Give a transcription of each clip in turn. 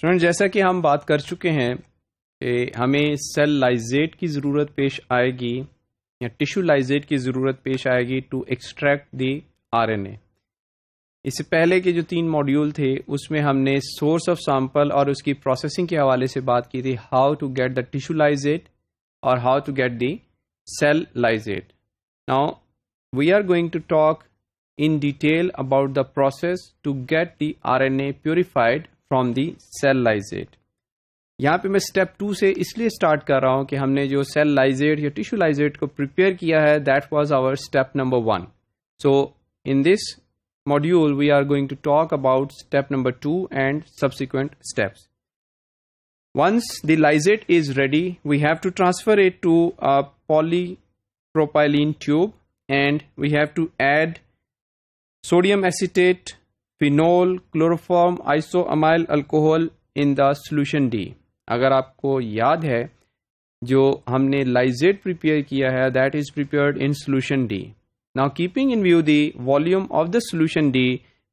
Student जैसा कि हम बात कर चुके हैं कि हमें सेल लाइजेट की ज़रूरत पेश आएगी या टिश्यू लाइजेट की ज़रूरत पेश आएगी टू एक्सट्रैक्ट दी आरएनए इससे पहले के जो तीन मॉड्यूल थे उसमें हमने सोर्स ऑफ सैंपल और उसकी प्रोसेसिंग के हवाले से बात की थी how to get the tissue lysate और how to get the cell lysate now we are going to talk in detail about the process to get the RNA purified from the cell lysate यहाँ पे मैं step to से इसलिए start कर रहा हूँ कि हमने जो सेल लाइजेट या टिश्यू लाइजेट को प्रिपेयर किया है that was our step number one so in this module we are going to talk about step number two and subsequent steps once the lysate is ready we have to transfer it to a polypropylene tube and we have to add sodium acetate phenol chloroform isoamyl alcohol in the solution D अगर आपको याद है जो हमने लाइजेट prepare किया है that is prepared in solution D now keeping in view the volume of the solution D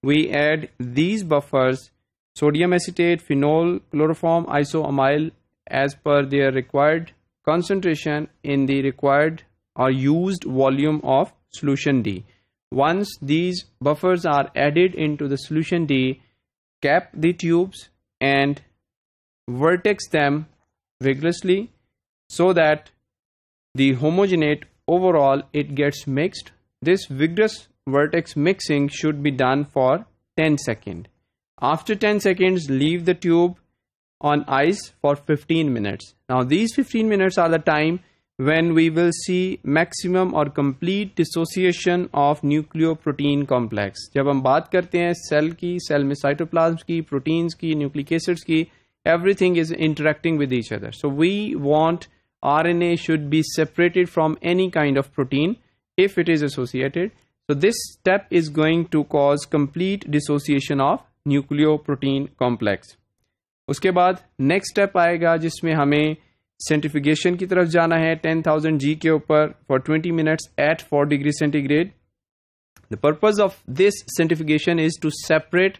we add these buffers acetate phenol phenol, isoamyl as per their required concentration in the required और use volume of solution D Once these buffers are added into the solution D, cap the tubes and vertex them vigorously so that the homogenate overall it gets mixed. This vigorous vertex mixing should be done for 10 seconds. After 10 seconds, leave the tube on ice for 15 minutes. Now these 15 minutes are the time when we will see maximum or complete dissociation of nucleoprotein complex jab hum baat karte hain cell ki cell mein cytoplasm ki proteins ki nucleic acids ki everything is interacting with each other so we want RNA should be separated from any kind of protein if it is associated so this step is going to cause complete dissociation of nucleoprotein complex uske baad next step aayega jisme hame Centrifugation की तरफ जाना है ten thousand G के ऊपर for twenty minutes at four degree centigrade the purpose of this centrifugation is to separate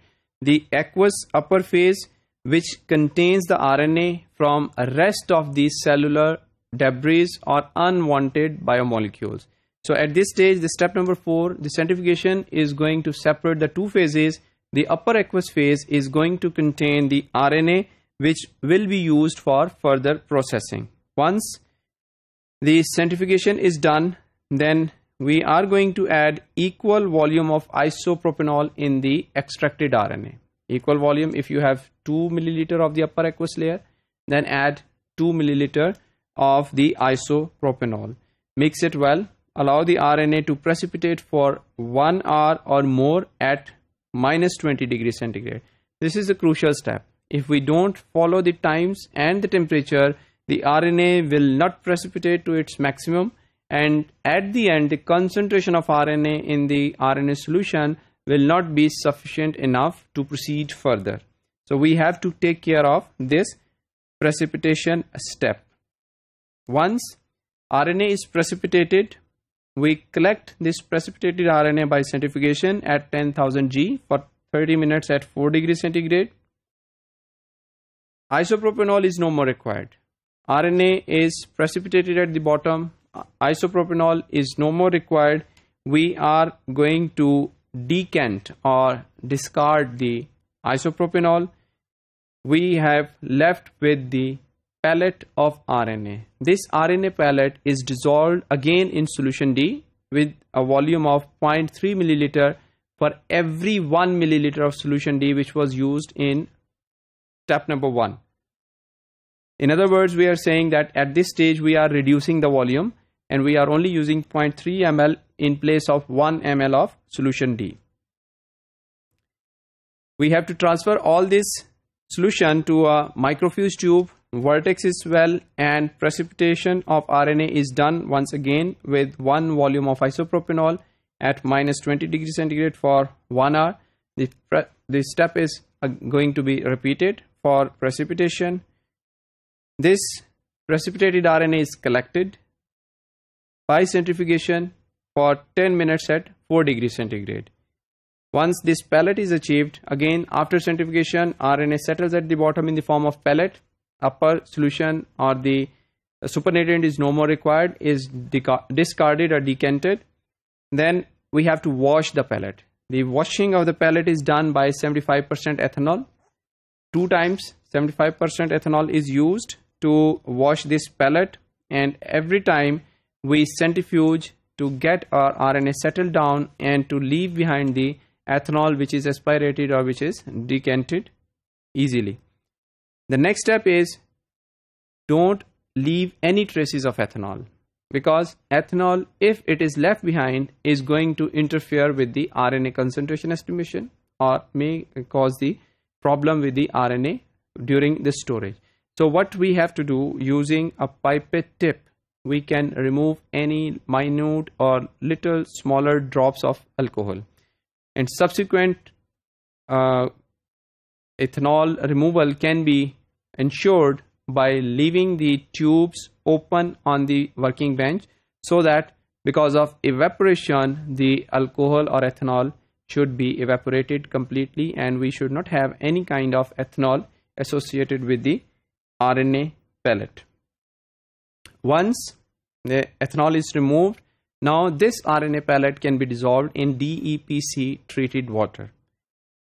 the aqueous upper phase which contains the RNA from rest of the cellular debris or unwanted biomolecules. So at this stage, the step number four, the centrifugation is going to separate the two phases. The upper aqueous phase is going to contain the RNA which will be used for further processing. Once the centrifugation is done, then we are going to add equal volume of isopropanol in the extracted RNA. Equal volume, if you have 2 milliliter of the upper aqueous layer, then add 2 milliliter of the isopropanol. Mix it well. Allow the RNA to precipitate for 1 hour or more at minus 20 degrees centigrade. This is a crucial step if we don't follow the times and the temperature, the RNA will not precipitate to its maximum and at the end the concentration of RNA in the RNA solution will not be sufficient enough to proceed further. So we have to take care of this precipitation step. Once RNA is precipitated, we collect this precipitated RNA by centrifugation at 10,000 G for 30 minutes at 4 degrees centigrade Isopropanol is no more required. RNA is precipitated at the bottom. Isopropanol is no more required. We are going to decant or discard the isopropanol. We have left with the pellet of RNA. This RNA pellet is dissolved again in solution D with a volume of 0.3 milliliter for every 1 milliliter of solution D which was used in step number one. In other words, we are saying that at this stage we are reducing the volume and we are only using 0.3 ml in place of 1 ml of solution D. We have to transfer all this solution to a microfuse tube, vertex is well and precipitation of RNA is done once again with 1 volume of isopropanol at minus 20 degrees centigrade for 1 hour. The, the step is uh, going to be repeated for precipitation. This precipitated RNA is collected by centrifugation for 10 minutes at 4 degrees centigrade. Once this pellet is achieved, again after centrifugation, RNA settles at the bottom in the form of pellet. Upper solution or the supernatant is no more required, is discarded or decanted. Then we have to wash the pellet. The washing of the pellet is done by 75% ethanol two times 75% ethanol is used to wash this pellet and every time we centrifuge to get our RNA settled down and to leave behind the ethanol which is aspirated or which is decanted easily. The next step is don't leave any traces of ethanol because ethanol if it is left behind is going to interfere with the RNA concentration estimation or may cause the problem with the RNA during the storage. So what we have to do using a pipette tip, we can remove any minute or little smaller drops of alcohol. And subsequent uh, ethanol removal can be ensured by leaving the tubes open on the working bench so that because of evaporation the alcohol or ethanol should be evaporated completely and we should not have any kind of ethanol associated with the RNA pellet. Once the ethanol is removed, now this RNA pellet can be dissolved in DEPC treated water.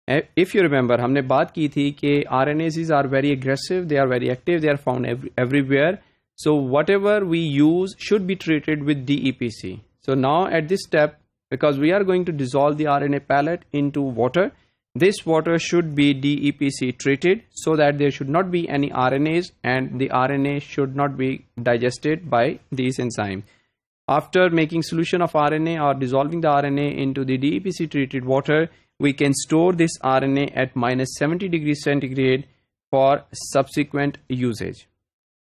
Eh, if you remember, we बात की थी कि RNAs are very aggressive, they are very active, they are found every, everywhere. So whatever we use should be treated with DEPC. So now at this step, because we are going to dissolve the RNA pellet into water. This water should be DEPC treated so that there should not be any RNAs and the RNA should not be digested by these enzymes. After making solution of RNA or dissolving the RNA into the DEPC treated water, we can store this RNA at minus 70 degrees centigrade for subsequent usage.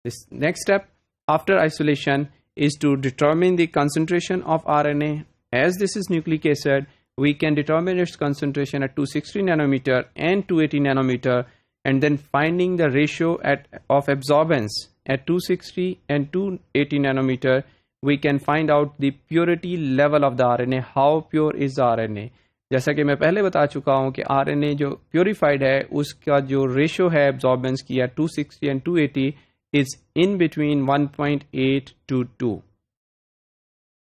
This next step after isolation is to determine the concentration of RNA as this is nucleic acid, we can determine its concentration at 260 nanometer and 280 nanometer and then finding the ratio at of absorbance at 260 and 280 nanometer we can find out the purity level of the RNA how pure is RNA जैसा कि मैं पहले बता चुका हूं कि RNA जो purified है उसका जो ratio है absorbance की 260 and 280 is in between 1.8 to 2